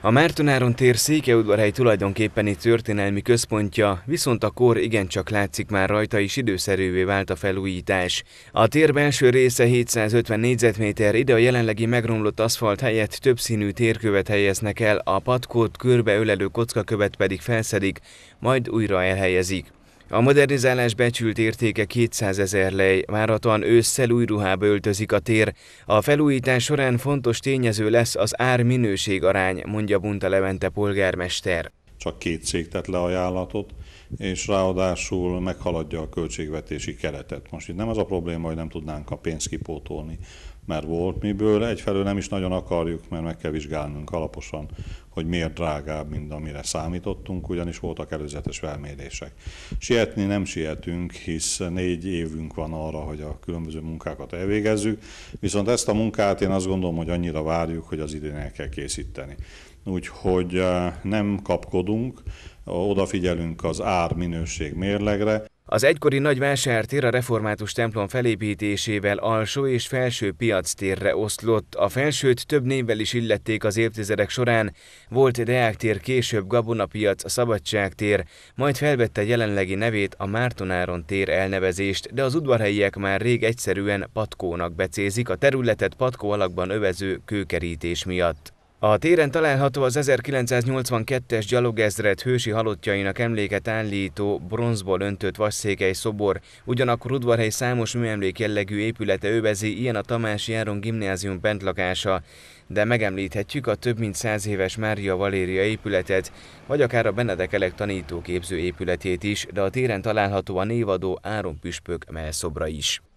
A Mártonáron tér székeudvarhely tulajdonképpeni történelmi központja, viszont a kor igencsak látszik már rajta is időszerűvé vált a felújítás. A tér belső része 750 négyzetméter, ide a jelenlegi megromlott aszfalt helyett többszínű térkövet helyeznek el, a patkót körbeölelő kockakövet pedig felszedik, majd újra elhelyezik. A modernizálás becsült értéke 200 ezer lej, váratlan ősszel új ruhába öltözik a tér. A felújítás során fontos tényező lesz az ár-minőség arány, mondja Bunta Levente polgármester. Csak két cég tett le ajánlatot, és ráadásul meghaladja a költségvetési keretet. Most itt nem az a probléma, hogy nem tudnánk a pénzt kipótolni, mert volt miből, egyfelől nem is nagyon akarjuk, mert meg kell vizsgálnunk alaposan, hogy miért drágább, mint amire számítottunk, ugyanis voltak előzetes felmérések. Sietni nem sietünk, hisz négy évünk van arra, hogy a különböző munkákat elvégezzük, viszont ezt a munkát én azt gondolom, hogy annyira várjuk, hogy az idén el kell készíteni. Úgyhogy eh, nem kapkodunk, odafigyelünk az ár-minőség mérlegre, az egykori nagy vásártér a református templom felépítésével alsó és felső piac térre oszlott, a felsőt több névvel is illették az évtizedek során, volt tér, később piac, a szabadság tér. majd felvette jelenlegi nevét a Mártonáron tér elnevezést, de az udvarhelyiek már rég egyszerűen patkónak becézik a területet patkó alakban övező kőkerítés miatt. A téren található az 1982-es gyalogezred hősi halottjainak emléket állító bronzból öntött vasszékely szobor, ugyanakkor udvarhely számos műemlék jellegű épülete övezi, ilyen a Tamási Áron gimnázium bentlakása, de megemlíthetjük a több mint száz éves Mária Valéria épületet, vagy akár a Benedekelek tanítóképző épületét is, de a téren található a névadó Áron püspök melszobra is.